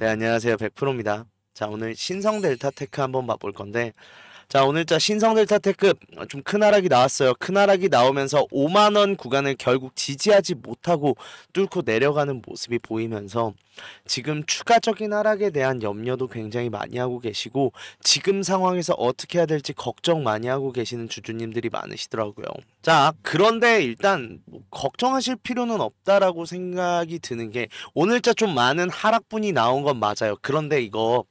네, 안녕하세요. 100%입니다. 자, 오늘 신성 델타 테크 한번 맛볼 건데 자 오늘자 신성델타 테크 어, 좀큰 하락이 나왔어요. 큰 하락이 나오면서 5만원 구간을 결국 지지하지 못하고 뚫고 내려가는 모습이 보이면서 지금 추가적인 하락에 대한 염려도 굉장히 많이 하고 계시고 지금 상황에서 어떻게 해야 될지 걱정 많이 하고 계시는 주주님들이 많으시더라고요. 자 그런데 일단 뭐 걱정하실 필요는 없다라고 생각이 드는 게 오늘자 좀 많은 하락분이 나온 건 맞아요. 그런데 이거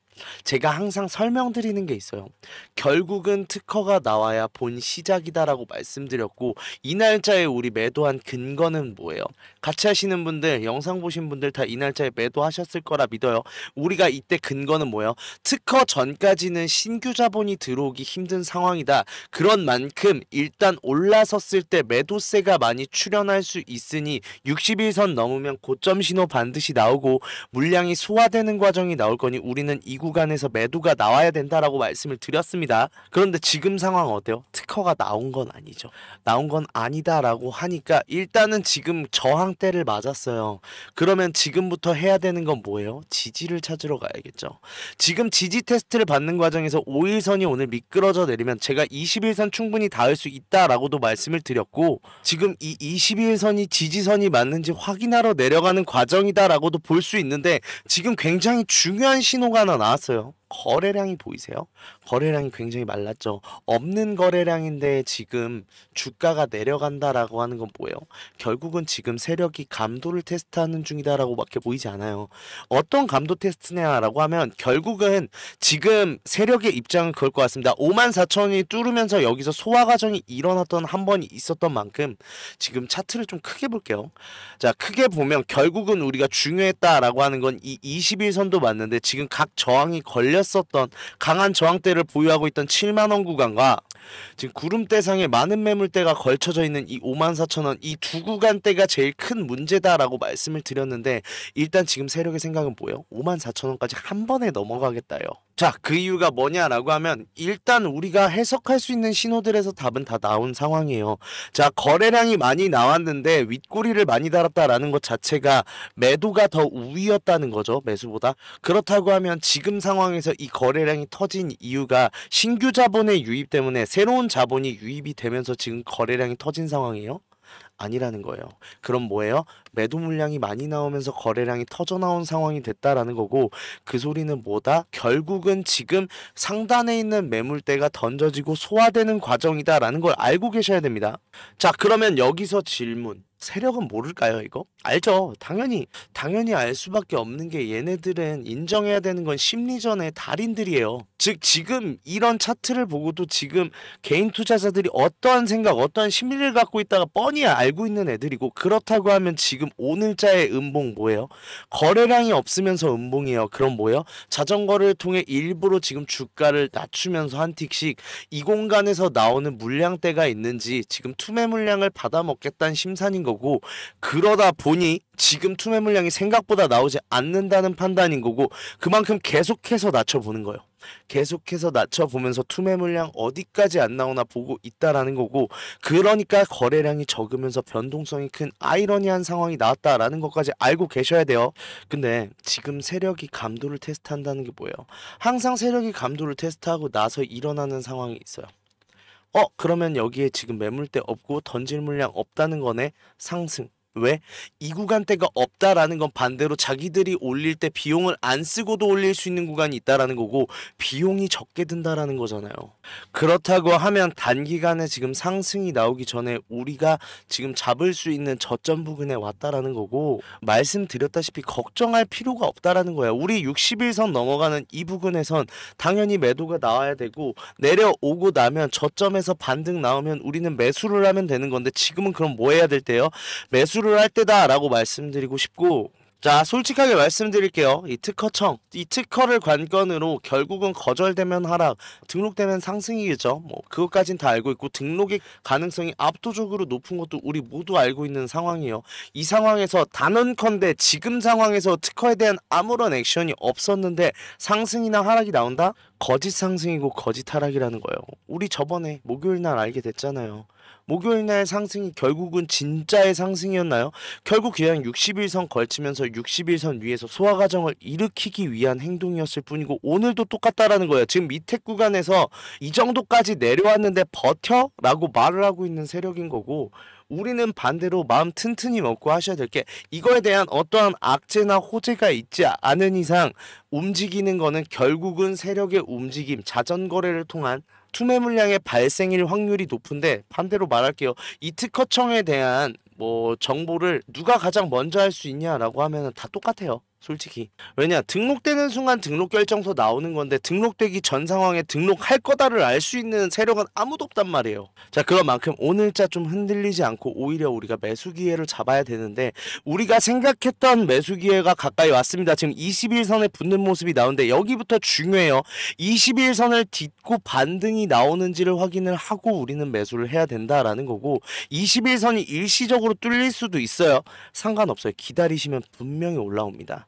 제가 항상 설명드리는 게 있어요. 결국은 특허가 나와야 본 시작이다라고 말씀드렸고 이 날짜에 우리 매도한 근거는 뭐예요? 같이 하시는 분들 영상 보신 분들 다 이 날짜에 매도하셨을 거라 믿어요. 우리가 이때 근거는 뭐예요? 특허 전까지는 신규 자본이 들어오기 힘든 상황이다. 그런 만큼 일단 올라섰을 때 매도세가 많이 출현할 수 있으니 60일선 넘으면 고점 신호 반드시 나오고 물량이 소화되는 과정이 나올 거니 우리는 이구 구간에서 매도가 나와야 된다라고 말씀을 드렸습니다. 그런데 지금 상황 어때요? 특허가 나온 건 아니죠. 나온 건 아니다라고 하니까 일단은 지금 저항대를 맞았어요. 그러면 지금부터 해야 되는 건 뭐예요? 지지를 찾으러 가야겠죠. 지금 지지 테스트를 받는 과정에서 5일선이 오늘 미끄러져 내리면 제가 21선 충분히 닿을 수 있다라고도 말씀을 드렸고 지금 이 21선이 지지선이 맞는지 확인하러 내려가는 과정이다라고도 볼 수 있는데 지금 굉장히 중요한 신호가 하나 나왔어요. 나왔어요. 거래량이 보이세요? 거래량이 굉장히 말랐죠. 없는 거래량인데 지금 주가가 내려간다라고 하는 건 뭐예요? 결국은 지금 세력이 감도를 테스트하는 중이다라고밖에 보이지 않아요. 어떤 감도 테스트냐라고 하면 결국은 지금 세력의 입장은 그럴 것 같습니다. 5만 4천이 뚫으면서 여기서 소화 과정이 일어났던 한 번이 있었던 만큼 지금 차트를 좀 크게 볼게요. 자, 크게 보면 결국은 우리가 중요했다라고 하는 건 이 20일 선도 맞는데 지금 각 저항이 걸려 걸렸었던 강한 저항대를 보유하고 있던 7만원 구간과 지금 구름대상에 많은 매물대가 걸쳐져 있는 이 54,000원 이 두 구간대가 제일 큰 문제다라고 말씀을 드렸는데 일단 지금 세력의 생각은 뭐예요? 54,000원까지 한 번에 넘어가겠다요. 자, 그 이유가 뭐냐라고 하면 일단 우리가 해석할 수 있는 신호들에서 답은 다 나온 상황이에요. 자, 거래량이 많이 나왔는데 윗꼬리를 많이 달았다라는 것 자체가 매도가 더 우위였다는 거죠. 매수보다. 그렇다고 하면 지금 상황에서 이 거래량이 터진 이유가 신규 자본의 유입 때문에 새로운 자본이 유입이 되면서 지금 거래량이 터진 상황이에요? 아니라는 거예요. 그럼 뭐예요? 매도 물량이 많이 나오면서 거래량이 터져 나온 상황이 됐다라는 거고 그 소리는 뭐다? 결국은 지금 상단에 있는 매물대가 던져지고 소화되는 과정이다라는 걸 알고 계셔야 됩니다. 자, 그러면 여기서 질문. 세력은 모를까요, 이거? 알죠. 당연히, 당연히 알 수밖에 없는 게 얘네들은 인정해야 되는 건 심리전의 달인들이에요. 즉, 지금 이런 차트를 보고도 지금 개인 투자자들이 어떠한 생각, 어떠한 심리를 갖고 있다가 뻔히 알고 있는 애들이고, 그렇다고 하면 지금 오늘자의 음봉 뭐예요? 거래량이 없으면서 음봉이에요. 그럼 뭐예요? 자전거를 통해 일부러 지금 주가를 낮추면서 한 틱씩 이 공간에서 나오는 물량대가 있는지 지금 투매 물량을 받아먹겠다는 심산인 거 거고 그러다 보니 지금 투매 물량이 생각보다 나오지 않는다는 판단인 거고 그만큼 계속해서 낮춰보는 거예요. 계속해서 낮춰보면서 투매 물량 어디까지 안 나오나 보고 있다라는 거고 그러니까 거래량이 적으면서 변동성이 큰 아이러니한 상황이 나왔다라는 것까지 알고 계셔야 돼요. 근데 지금 세력이 감도를 테스트한다는 게 뭐예요? 항상 세력이 감도를 테스트하고 나서 일어나는 상황이 있어요. 어, 그러면 여기에 지금 매물대 없고 던질 물량 없다는 거네. 상승. 왜? 이 구간대가 없다라는 건 반대로 자기들이 올릴 때 비용을 안 쓰고도 올릴 수 있는 구간이 있다라는 거고 비용이 적게 든다라는 거잖아요. 그렇다고 하면 단기간에 지금 상승이 나오기 전에 우리가 지금 잡을 수 있는 저점 부근에 왔다라는 거고 말씀드렸다시피 걱정할 필요가 없다라는 거야. 우리 60일선 넘어가는 이 부근에선 당연히 매도가 나와야 되고 내려오고 나면 저점에서 반등 나오면 우리는 매수를 하면 되는 건데 지금은 그럼 뭐 해야 될 때요? 매수를 공부를 할 때다라고 말씀드리고 싶고 자 솔직하게 말씀드릴게요 이 특허청 이 특허를 관건으로 결국은 거절되면 하락 등록되면 상승이겠죠 뭐 그것까진 다 알고 있고 등록의 가능성이 압도적으로 높은 것도 우리 모두 알고 있는 상황이에요 이 상황에서 단언컨대 지금 상황에서 특허에 대한 아무런 액션이 없었는데 상승이나 하락이 나온다 거짓 상승이고 거짓 하락이라는 거예요 우리 저번에 목요일 날 알게 됐잖아요 목요일 날 상승이 결국은 진짜의 상승이었나요? 결국 그냥 60일선 걸치면서 60일선 위에서 소화 과정을 일으키기 위한 행동이었을 뿐이고 오늘도 똑같다라는 거예요. 지금 밑에 구간에서 이 정도까지 내려왔는데 버텨라고 말을 하고 있는 세력인 거고 우리는 반대로 마음 튼튼히 먹고 하셔야 될 게 이거에 대한 어떠한 악재나 호재가 있지 않은 이상 움직이는 거는 결국은 세력의 움직임, 자전거래를 통한 투매 물량의 발생일 확률이 높은데 반대로 말할게요. 이 특허청에 대한 뭐 정보를 누가 가장 먼저 할 수 있냐라고 하면 다 똑같아요. 솔직히 왜냐 등록되는 순간 등록 결정서 나오는 건데 등록되기 전 상황에 등록할 거다를 알 수 있는 세력은 아무도 없단 말이에요 자 그런만큼 오늘자 좀 흔들리지 않고 오히려 우리가 매수 기회를 잡아야 되는데 우리가 생각했던 매수 기회가 가까이 왔습니다 지금 21선에 붙는 모습이 나오는데 여기부터 중요해요 21선을 딛고 반등이 나오는지를 확인을 하고 우리는 매수를 해야 된다라는 거고 21선이 일시적으로 뚫릴 수도 있어요 상관없어요 기다리시면 분명히 올라옵니다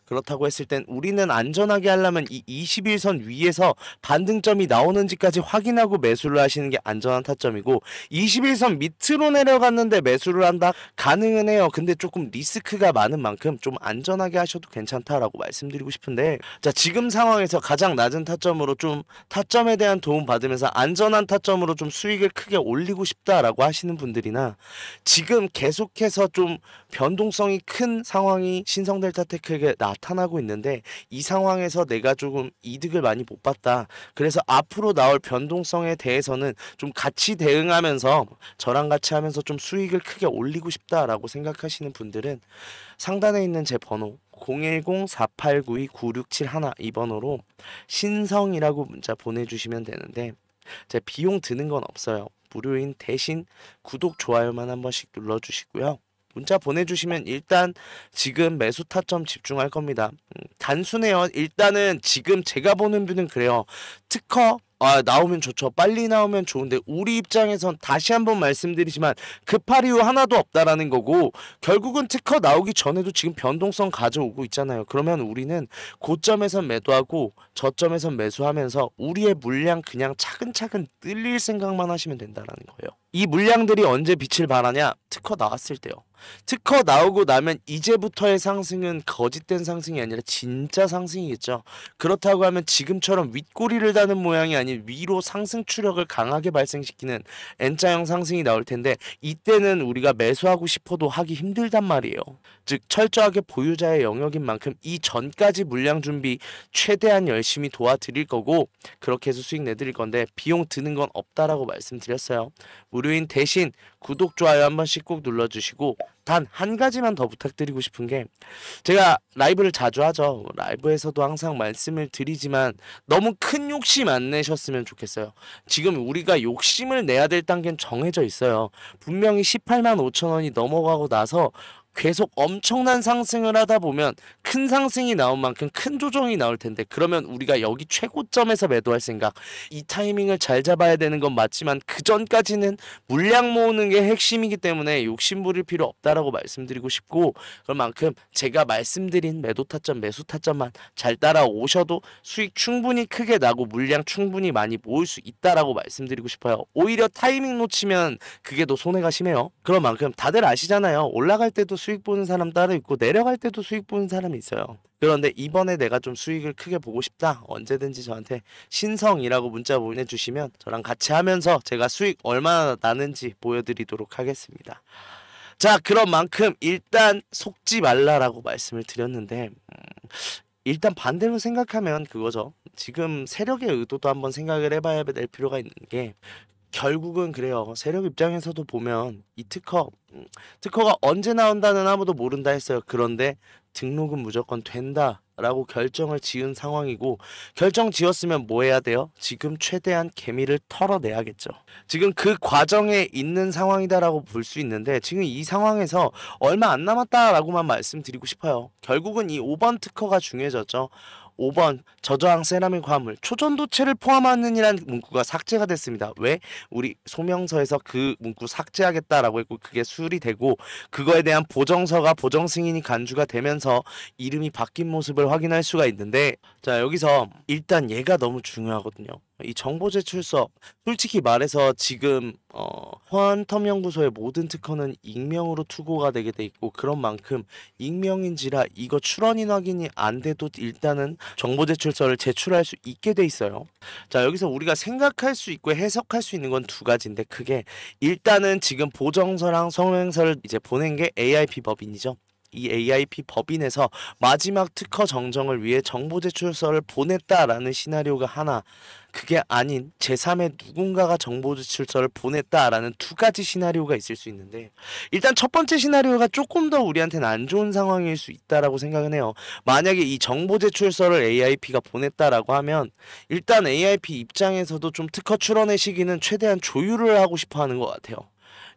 그렇다고 했을 땐 우리는 안전하게 하려면 이 21선 위에서 반등점이 나오는지까지 확인하고 매수를 하시는 게 안전한 타점이고 21선 밑으로 내려갔는데 매수를 한다 가능은 해요. 근데 조금 리스크가 많은 만큼 좀 안전하게 하셔도 괜찮다라고 말씀드리고 싶은데 자 지금 상황에서 가장 낮은 타점으로 좀 타점에 대한 도움 받으면서 안전한 타점으로 좀 수익을 크게 올리고 싶다라고 하시는 분들이나 지금 계속해서 좀 변동성이 큰 상황이 신성델타 테크에게 나 나타나고 있는데 이 상황에서 내가 조금 이득을 많이 못 봤다. 그래서 앞으로 나올 변동성에 대해서는 좀 같이 대응하면서 저랑 같이 하면서 좀 수익을 크게 올리고 싶다라고 생각하시는 분들은 상단에 있는 제 번호 010-4892-9671 이 번호로 신성이라고 문자 보내주시면 되는데 제 비용 드는 건 없어요. 무료인 대신 구독, 좋아요만 한 번씩 눌러주시고요. 문자 보내주시면 일단 지금 매수 타점 집중할 겁니다. 음, 단순해요. 일단은 지금 제가 보는 뷰는 그래요. 특허 아, 나오면 좋죠. 빨리 나오면 좋은데 우리 입장에선 다시 한번 말씀드리지만 급할 이유 하나도 없다라는 거고 결국은 특허 나오기 전에도 지금 변동성 가져오고 있잖아요. 그러면 우리는 고점에선 매도하고 저점에선 매수하면서 우리의 물량 그냥 차근차근 늘릴 생각만 하시면 된다라는 거예요. 이 물량들이 언제 빛을 발하냐? 특허 나왔을 때요. 특허 나오고 나면 이제부터의 상승은 거짓된 상승이 아니라 진짜 상승이겠죠. 그렇다고 하면 지금처럼 윗꼬리를 다는 모양이 아닌 위로 상승 추력을 강하게 발생시키는 N자형 상승이 나올 텐데 이때는 우리가 매수하고 싶어도 하기 힘들단 말이에요. 즉 철저하게 보유자의 영역인 만큼 이 전까지 물량 준비 최대한 열심히 도와드릴 거고 그렇게 해서 수익 내드릴 건데 비용 드는 건 없다라고 말씀드렸어요. 우리 무료인 대신 구독, 좋아요 한 번씩 꼭 눌러주시고 단 한 가지만 더 부탁드리고 싶은 게 제가 라이브를 자주 하죠. 라이브에서도 항상 말씀을 드리지만 너무 큰 욕심 안 내셨으면 좋겠어요. 지금 우리가 욕심을 내야 될 단계는 정해져 있어요. 분명히 18만 5천 원이 넘어가고 나서 계속 엄청난 상승을 하다 보면 큰 상승이 나온 만큼 큰 조정이 나올 텐데 그러면 우리가 여기 최고점에서 매도할 생각 이 타이밍을 잘 잡아야 되는 건 맞지만 그 전까지는 물량 모으는 게 핵심이기 때문에 욕심부릴 필요 없다라고 말씀드리고 싶고 그만큼 제가 말씀드린 매도 타점 매수 타점만 잘 따라오셔도 수익 충분히 크게 나고 물량 충분히 많이 모을 수 있다라고 말씀드리고 싶어요 오히려 타이밍 놓치면 그게 더 손해가 심해요 그런 만큼 다들 아시잖아요 올라갈 때도 수익 보는 사람 따로 있고 내려갈 때도 수익 보는 사람이 있어요. 그런데 이번에 내가 좀 수익을 크게 보고 싶다. 언제든지 저한테 신성이라고 문자 보내주시면 저랑 같이 하면서 제가 수익 얼마나 나는지 보여드리도록 하겠습니다. 자, 그런 만큼 일단 속지 말라라고 말씀을 드렸는데 음, 일단 반대로 생각하면 그거죠. 지금 세력의 의도도 한번 생각을 해봐야 될 필요가 있는 게 결국은 그래요. 세력 입장에서도 보면 이 특허 음, 특허가 언제 나온다는 아무도 모른다 했어요. 그런데 등록은 무조건 된다. 라고 결정을 지은 상황이고 결정 지었으면 뭐 해야 돼요? 지금 최대한 개미를 털어내야겠죠. 지금 그 과정에 있는 상황이다라고 볼 수 있는데 지금 이 상황에서 얼마 안 남았다라고만 말씀드리고 싶어요. 결국은 이 5번 특허가 중요해졌죠. 5번 저저항 세라믹 화물 초전도체를 포함하는이란 문구가 삭제가 됐습니다. 왜? 우리 소명서에서 그 문구 삭제하겠다라고 했고 그게 수리되고 그거에 대한 보정서가 보정 승인이 간주가 되면서 이름이 바뀐 모습을 확인할 수가 있는데 자 여기서 일단 얘가 너무 중요하거든요. 이 정보 제출 서 솔직히 말해서 지금 어, 퀀텀 연구소의 모든 특허는 익명으로 투고가 되게 돼 있고 그런 만큼 익명인지라 이거 출원인 확인이 안 돼도 일단은 정보 제출서를 제출할 수 있게 돼 있어요. 자 여기서 우리가 생각할 수 있고 해석할 수 있는 건 두 가지인데 크게 일단은 지금 보정서랑 성행서를 이제 보낸 게 AIP 법인이죠. 이 AIP 법인에서 마지막 특허 정정을 위해 정보 제출서를 보냈다라는 시나리오가 하나 그게 아닌 제3의 누군가가 정보 제출서를 보냈다라는 두 가지 시나리오가 있을 수 있는데 일단 첫 번째 시나리오가 조금 더 우리한테는 안 좋은 상황일 수 있다라고 생각은 해요. 만약에 이 정보 제출서를 AIP가 보냈다라고 하면 일단 AIP 입장에서도 좀 특허 출원의 시기는 최대한 조율을 하고 싶어 하는 것 같아요.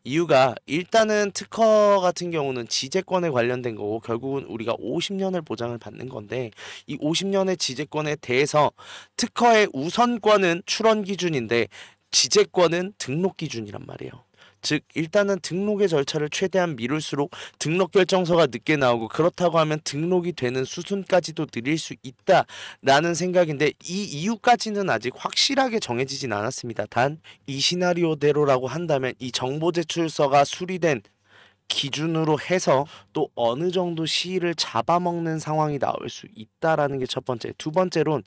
이유가 일단은 특허 같은 경우는 지재권에 관련된 거고 결국은 우리가 50년을 보장을 받는 건데 이 50년의 지재권에 대해서 특허의 우선권은 출원 기준인데 지재권은 등록 기준이란 말이에요. 즉 일단은 등록의 절차를 최대한 미룰수록 등록 결정서가 늦게 나오고 그렇다고 하면 등록이 되는 수순까지도 늘릴 수 있다라는 생각인데 이 이유까지는 아직 확실하게 정해지진 않았습니다. 단 이 시나리오대로라고 한다면 이 정보 제출서가 수리된 기준으로 해서 또 어느 정도 시위를 잡아먹는 상황이 나올 수 있다라는 게 첫 번째. 두 번째론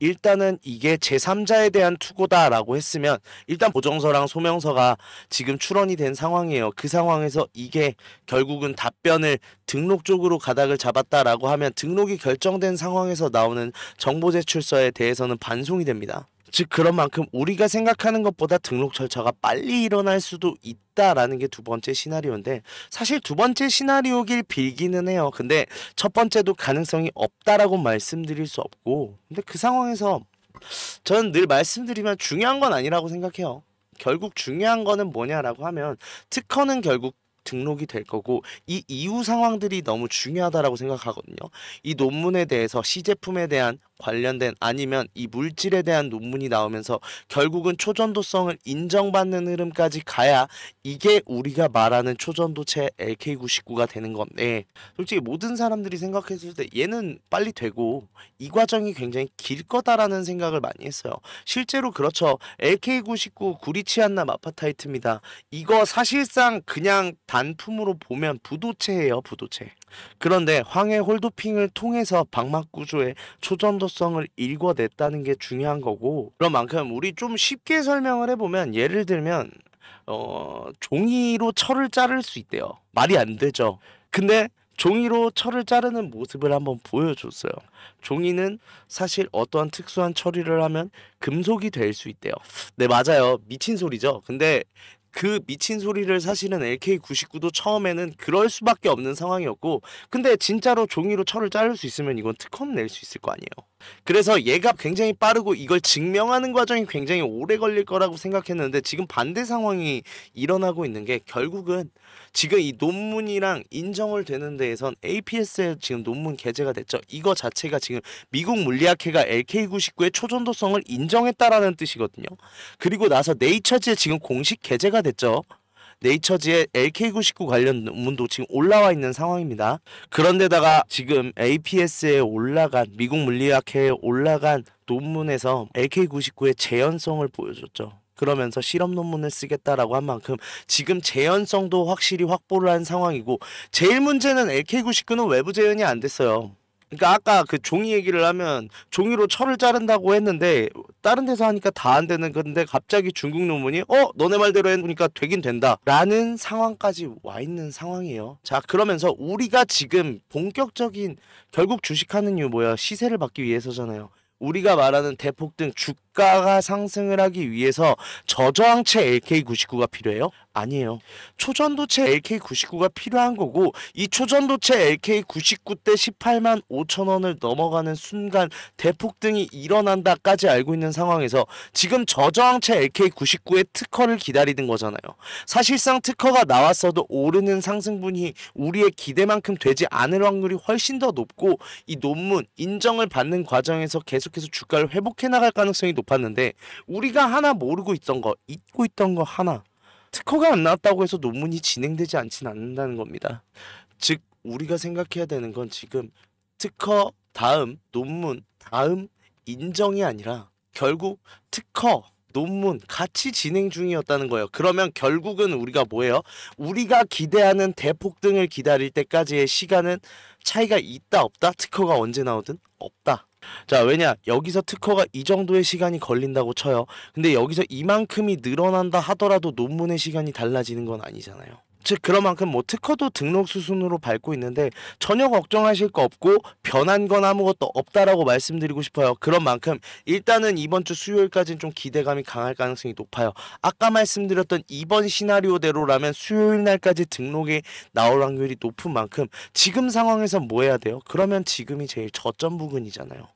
일단은 이게 제3자에 대한 투고다라고 했으면 일단 보정서랑 소명서가 지금 출원이 된 상황이에요. 그 상황에서 이게 결국은 답변을 등록 쪽으로 가닥을 잡았다라고 하면 등록이 결정된 상황에서 나오는 정보 제출서에 대해서는 반송이 됩니다. 즉 그런 만큼 우리가 생각하는 것보다 등록 절차가 빨리 일어날 수도 있다라는 게 두 번째 시나리오인데 사실 두 번째 시나리오길 빌기는 해요. 근데 첫 번째도 가능성이 없다라고 말씀드릴 수 없고 근데 그 상황에서 저는 늘 말씀드리면 중요한 건 아니라고 생각해요. 결국 중요한 거는 뭐냐라고 하면 특허는 결국 등록이 될 거고 이 이후 상황들이 너무 중요하다라고 생각하거든요. 이 논문에 대해서 시제품에 대한 관련된 아니면 이 물질에 대한 논문이 나오면서 결국은 초전도성을 인정받는 흐름까지 가야 이게 우리가 말하는 초전도체 LK99가 되는 건데 네. 솔직히 모든 사람들이 생각했을 때 얘는 빨리 되고 이 과정이 굉장히 길 거다라는 생각을 많이 했어요. 실제로 그렇죠. LK99 구리치안나 마파타이트입니다. 이거 사실상 그냥 단품으로 보면 부도체예요, 부도체. 그런데 황해 홀드핑을 통해서 방막 구조의 초전도성을 일궈냈다는 게 중요한 거고 그런 만큼 우리 좀 쉽게 설명을 해보면 예를 들면 어, 종이로 철을 자를 수 있대요. 말이 안 되죠. 근데 종이로 철을 자르는 모습을 한번 보여줬어요. 종이는 사실 어떠한 특수한 처리를 하면 금속이 될 수 있대요. 네, 맞아요. 미친 소리죠. 근데 그 미친 소리를 사실은 LK99도 처음에는 그럴 수밖에 없는 상황이었고 근데 진짜로 종이로 철을 자를 수 있으면 이건 특허는 낼수 있을 거 아니에요. 그래서 얘가 굉장히 빠르고 이걸 증명하는 과정이 굉장히 오래 걸릴 거라고 생각했는데 지금 반대 상황이 일어나고 있는 게 결국은 지금 이 논문이랑 인정을 되는 데에선 APS에 지금 논문 게재가 됐죠. 이거 자체가 지금 미국 물리학회가 LK99의 초전도성을 인정했다라는 뜻이거든요. 그리고 나서 네이처지에 지금 공식 게재가 해 됐죠. 네이처지의 LK99 관련 논문도 지금 올라와 있는 상황입니다. 그런데다가 지금 APS에 올라간 미국 물리학회에 올라간 논문에서 LK99의 재현성을 보여줬죠. 그러면서 실험 논문을 쓰겠다라고 한 만큼 지금 재현성도 확실히 확보를 한 상황이고 제일 문제는 LK99는 외부 재현이 안 됐어요. 그러니까 아까 그 종이 얘기를 하면 종이로 철을 자른다고 했는데 다른 데서 하니까 다 안 되는 건데 갑자기 중국 논문이 어 너네 말대로 해보니까 되긴 된다라는 상황까지 와 있는 상황이에요. 자 그러면서 우리가 지금 본격적인 결국 주식하는 이유 뭐야 시세를 받기 위해서잖아요. 우리가 말하는 대폭등 주, 주가가 상승을 하기 위해서 저저항체 LK99가 필요해요? 아니에요. 초전도체 LK99가 필요한 거고 이 초전도체 LK99 때 18만 5천 원을 넘어가는 순간 대폭등이 일어난다까지 알고 있는 상황에서 지금 저저항체 LK99의 특허를 기다리는 거잖아요. 사실상 특허가 나왔어도 오르는 상승분이 우리의 기대만큼 되지 않을 확률이 훨씬 더 높고 이 논문 인정을 받는 과정에서 계속해서 주가를 회복해 나갈 가능성이 높 높았는데 우리가 하나 모르고 있던 거 잊고 있던 거 하나 특허가 안 나왔다고 해서 논문이 진행되지 않진 않는다는 겁니다. 즉 우리가 생각해야 되는 건 지금 특허 다음 논문 다음 인정이 아니라 결국 특허 논문 같이 진행 중이었다는 거예요. 그러면 결국은 우리가 뭐예요? 우리가 기대하는 대폭등을 기다릴 때까지의 시간은 차이가 있다 없다 특허가 언제 나오든 없다. 자, 왜냐? 여기서 특허가 이 정도의 시간이 걸린다고 쳐요. 근데 여기서 이만큼이 늘어난다 하더라도 논문의 시간이 달라지는 건 아니잖아요. 즉 그런만큼 뭐 특허도 등록 수순으로 밟고 있는데 전혀 걱정하실 거 없고 변한 건 아무것도 없다라고 말씀드리고 싶어요. 그런 만큼 일단은 이번 주 수요일까지는 좀 기대감이 강할 가능성이 높아요. 아까 말씀드렸던 이번 시나리오대로라면 수요일 날까지 등록이 나올 확률이 높은 만큼 지금 상황에서 뭐 해야 돼요? 그러면 지금이 제일 저점 부근이잖아요.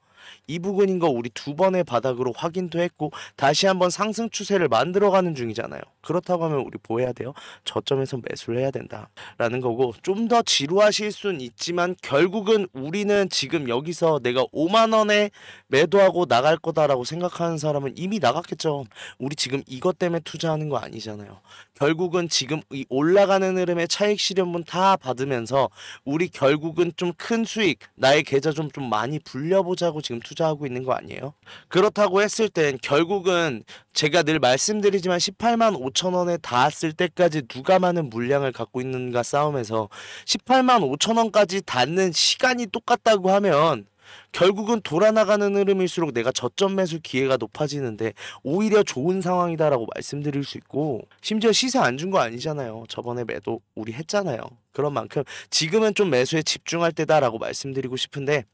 이 부근인 거 우리 두 번의 바닥으로 확인도 했고 다시 한번 상승 추세를 만들어가는 중이잖아요. 그렇다고 하면 우리 뭐 해야 돼요? 저점에서 매수를 해야 된다라는 거고 좀 더 지루하실 순 있지만 결국은 우리는 지금 여기서 내가 5만 원에 매도하고 나갈 거다라고 생각하는 사람은 이미 나갔겠죠. 우리 지금 이것 때문에 투자하는 거 아니잖아요. 결국은 지금 이 올라가는 흐름의 차익 실현분 다 받으면서 우리 결국은 좀 큰 수익 나의 계좌 좀좀 좀 많이 불려보자고 지금 투자하고 있는 거 아니에요? 그렇다고 했을 땐 결국은 제가 늘 말씀드리지만 18만 5천 원에 닿았을 때까지 누가 많은 물량을 갖고 있는가 싸움에서 18만 5천 원까지 닿는 시간이 똑같다고 하면 결국은 돌아나가는 흐름일수록 내가 저점 매수 기회가 높아지는데 오히려 좋은 상황이다라고 말씀드릴 수 있고 심지어 시세 안 준 거 아니잖아요. 저번에 매도 우리 했잖아요. 그런 만큼 지금은 좀 매수에 집중할 때다라고 말씀드리고 싶은데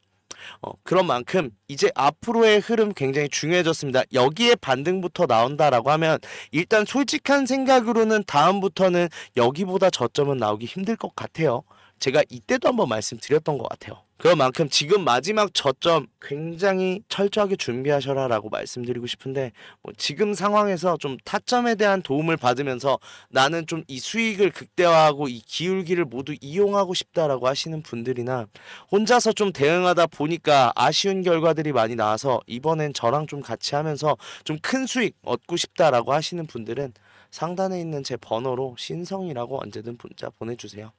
어, 그런 만큼 이제 앞으로의 흐름 굉장히 중요해졌습니다. 여기에 반등부터 나온다라고 하면 일단 솔직한 생각으로는 다음부터는 여기보다 저점은 나오기 힘들 것 같아요. 제가 이때도 한번 말씀드렸던 것 같아요. 그만큼 지금 마지막 저점 굉장히 철저하게 준비하셔라 라고 말씀드리고 싶은데 뭐 지금 상황에서 좀 타점에 대한 도움을 받으면서 나는 좀 이 수익을 극대화하고 이 기울기를 모두 이용하고 싶다라고 하시는 분들이나 혼자서 좀 대응하다 보니까 아쉬운 결과들이 많이 나와서 이번엔 저랑 좀 같이 하면서 좀 큰 수익 얻고 싶다라고 하시는 분들은 상단에 있는 제 번호로 신성이라고 언제든 문자 보내주세요.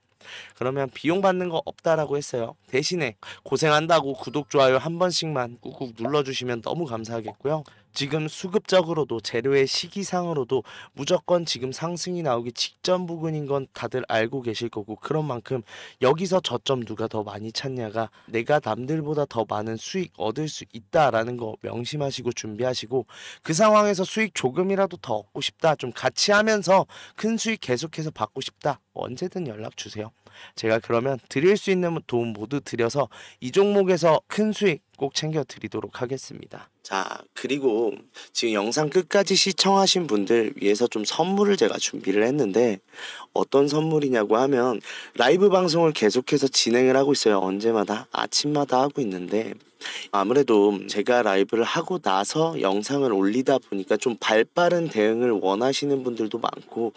그러면 비용 받는 거 없다라고 했어요. 대신에 고생한다고 구독, 좋아요 한 번씩만 꾹꾹 눌러주시면 너무 감사하겠고요. 지금 수급적으로도 재료의 시기상으로도 무조건 지금 상승이 나오기 직전 부근인 건 다들 알고 계실 거고 그런 만큼 여기서 저점 누가 더 많이 찾냐가 내가 남들보다 더 많은 수익 얻을 수 있다라는 거 명심하시고 준비하시고 그 상황에서 수익 조금이라도 더 얻고 싶다 좀 같이 하면서 큰 수익 계속해서 받고 싶다 언제든 연락 주세요. 제가 그러면 드릴 수 있는 도움 모두 드려서 이 종목에서 큰 수익 꼭 챙겨 드리도록 하겠습니다. 자, 그리고 지금 영상 끝까지 시청하신 분들 위해서 좀 선물을 제가 준비를 했는데 어떤 선물이냐고 하면 라이브 방송을 계속해서 진행을 하고 있어요. 언제마다 아침마다 하고 있는데 아무래도 제가 라이브를 하고 나서 영상을 올리다 보니까 좀 발빠른 대응을 원하시는 분들도 많고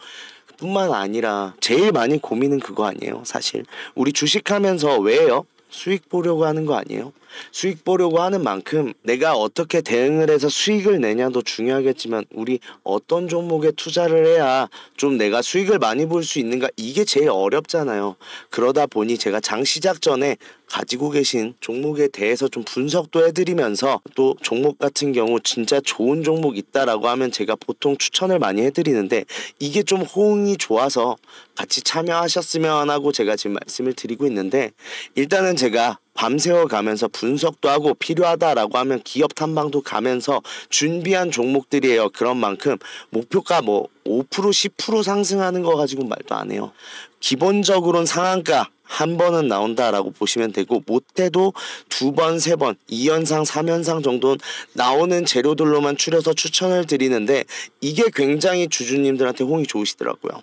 뿐만 아니라 제일 많이 고민은 그거 아니에요, 사실. 우리 주식하면서 왜요? 수익 보려고 하는 거 아니에요? 수익 보려고 하는 만큼 내가 어떻게 대응을 해서 수익을 내냐도 중요하겠지만 우리 어떤 종목에 투자를 해야 좀 내가 수익을 많이 볼 수 있는가 이게 제일 어렵잖아요. 그러다 보니 제가 장 시작 전에 가지고 계신 종목에 대해서 좀 분석도 해드리면서 또 종목 같은 경우 진짜 좋은 종목 있다라고 하면 제가 보통 추천을 많이 해드리는데 이게 좀 호응이 좋아서 같이 참여하셨으면 하고 제가 지금 말씀을 드리고 있는데 일단은 제가 밤새워 가면서 분석도 하고 필요하다라고 하면 기업 탐방도 가면서 준비한 종목들이에요. 그런 만큼 목표가 뭐 5% 10% 상승하는 거 가지고 말도 안 해요. 기본적으로는 상한가 한 번은 나온다라고 보시면 되고 못해도 두 번, 세 번, 2연상, 3연상 정도는 나오는 재료들로만 추려서 추천을 드리는데 이게 굉장히 주주님들한테 호응이 좋으시더라고요.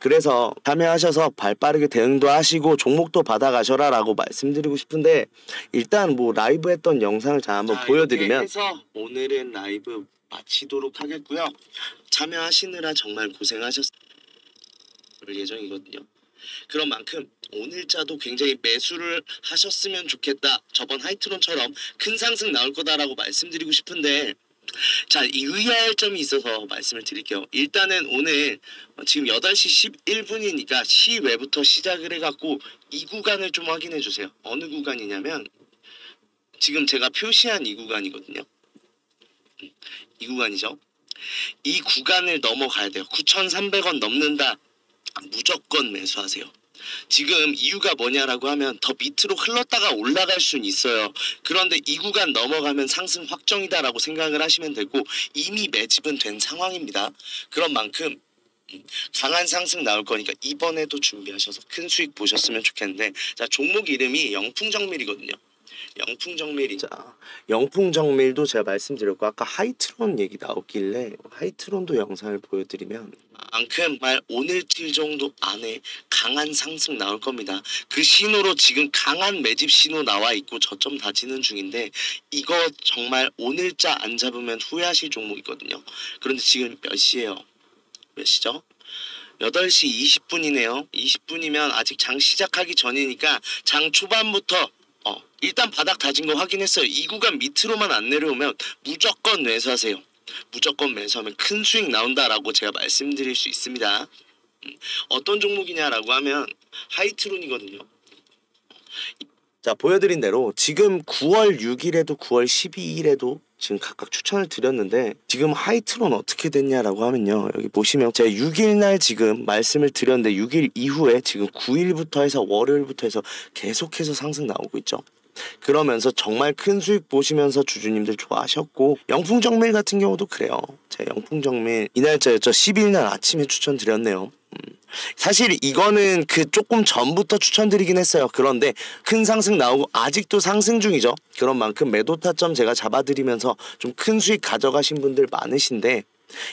그래서 참여하셔서 발 빠르게 대응도 하시고 종목도 받아가셔라 라고 말씀드리고 싶은데 일단 뭐 라이브 했던 영상을 잘 한번 자, 보여드리면 해서 오늘은 라이브 마치도록 하겠고요 참여하시느라 정말 고생하셨을 예정이거든요 그런 만큼 오늘자도 굉장히 매수를 하셨으면 좋겠다 저번 하이트론처럼 큰 상승 나올 거다라고 말씀드리고 싶은데 자, 유의할 점이 있어서 말씀을 드릴게요. 일단은 오늘 어, 지금 8시 11분이니까 시외부터 시작을 해갖고 이 구간을 좀 확인해 주세요. 어느 구간이냐면 지금 제가 표시한 이 구간이거든요. 이 구간이죠. 이 구간을 넘어가야 돼요. 9,300원 넘는다. 무조건 매수하세요. 지금 이유가 뭐냐라고 하면 더 밑으로 흘렀다가 올라갈 수는 있어요. 그런데 이 구간 넘어가면 상승 확정이다라고 생각을 하시면 되고 이미 매집은 된 상황입니다. 그런 만큼 강한 상승 나올 거니까 이번에도 준비하셔서 큰 수익 보셨으면 좋겠는데 자 종목 이름이 영풍정밀이거든요. 영풍정밀이자 영풍정밀도 제가 말씀드렸고 아까 하이트론 얘기 나왔길래 하이트론도 영상을 보여드리면 만큼 말 오늘 칠 정도 안에 강한 상승 나올 겁니다. 그 신호로 지금 강한 매집 신호 나와 있고 저점 다지는 중인데 이거 정말 오늘자 안 잡으면 후회하실 종목이거든요. 그런데 지금 몇 시예요? 몇 시죠? 8시 20분이네요. 20분이면 아직 장 시작하기 전이니까 장 초반부터 어, 일단 바닥 다진 거 확인했어요. 이 구간 밑으로만 안 내려오면 무조건 매수하세요. 무조건 매수하면 큰 수익 나온다라고 제가 말씀드릴 수 있습니다. 음, 어떤 종목이냐라고 하면 하이트론이거든요. 자 보여드린 대로 지금 9월 6일에도 9월 12일에도 지금 각각 추천을 드렸는데 지금 하이트론 어떻게 됐냐라고 하면요 여기 보시면 제가 6일날 지금 말씀을 드렸는데 6일 이후에 지금 9일부터 해서 월요일부터 해서 계속해서 상승 나오고 있죠 그러면서 정말 큰 수익 보시면서 주주님들 좋아하셨고 영풍정밀 같은 경우도 그래요 제 영풍정밀 이날짜였죠 10일날 아침에 추천드렸네요 음. 사실 이거는 그 조금 전부터 추천드리긴 했어요. 그런데 큰 상승 나오고 아직도 상승 중이죠. 그런 만큼 매도 타점 제가 잡아드리면서 좀 큰 수익 가져가신 분들 많으신데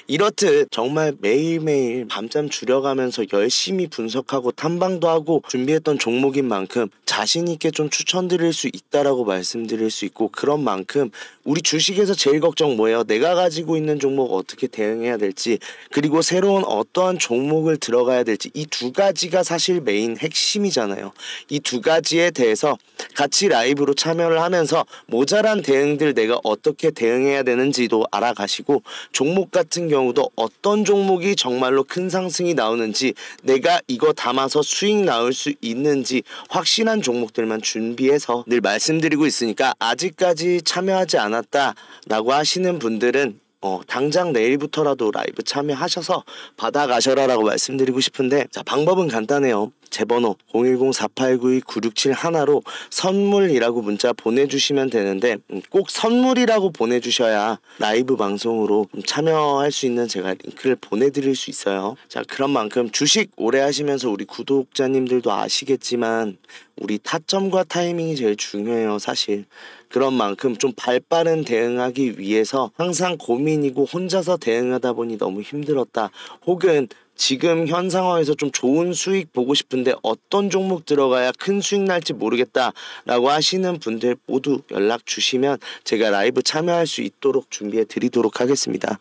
이렇듯 정말 매일매일 밤잠 줄여가면서 열심히 분석하고 탐방도 하고 준비했던 종목인 만큼 자신있게 좀 추천드릴 수 있다라고 말씀드릴 수 있고 그런 만큼 우리 주식에서 제일 걱정 뭐예요? 내가 가지고 있는 종목 어떻게 대응해야 될지, 그리고 새로운 어떠한 종목을 들어가야 될지, 이 두 가지가 사실 메인 핵심이잖아요. 이 두 가지에 대해서 같이 라이브로 참여를 하면서 모자란 대응들 내가 어떻게 대응해야 되는지도 알아가시고, 종목 같은 경우도 어떤 종목이 정말로 큰 상승이 나오는지, 내가 이거 담아서 수익 나올 수 있는지 확신한 종목들만 준비해서 늘 말씀드리고 있으니까 아직까지 참여하지 않은 않았다라고 하시는 분들은 어, 당장 내일부터라도 라이브 참여하셔서 받아가셔라라고 말씀드리고 싶은데 자 방법은 간단해요. 제 번호 010-4892-967-1로 선물이라고 문자 보내주시면 되는데 음, 꼭 선물이라고 보내주셔야 라이브 방송으로 참여할 수 있는 제가 링크를 보내드릴 수 있어요. 자, 그런 만큼 주식 오래 하시면서 우리 구독자님들도 아시겠지만 우리 타점과 타이밍이 제일 중요해요, 사실. 그런 만큼 좀 발 빠른 대응하기 위해서 항상 고민이고 혼자서 대응하다 보니 너무 힘들었다. 혹은 지금 현 상황에서 좀 좋은 수익 보고 싶은데 어떤 종목 들어가야 큰 수익 날지 모르겠다라고 하시는 분들 모두 연락 주시면 제가 라이브 참여할 수 있도록 준비해 드리도록 하겠습니다.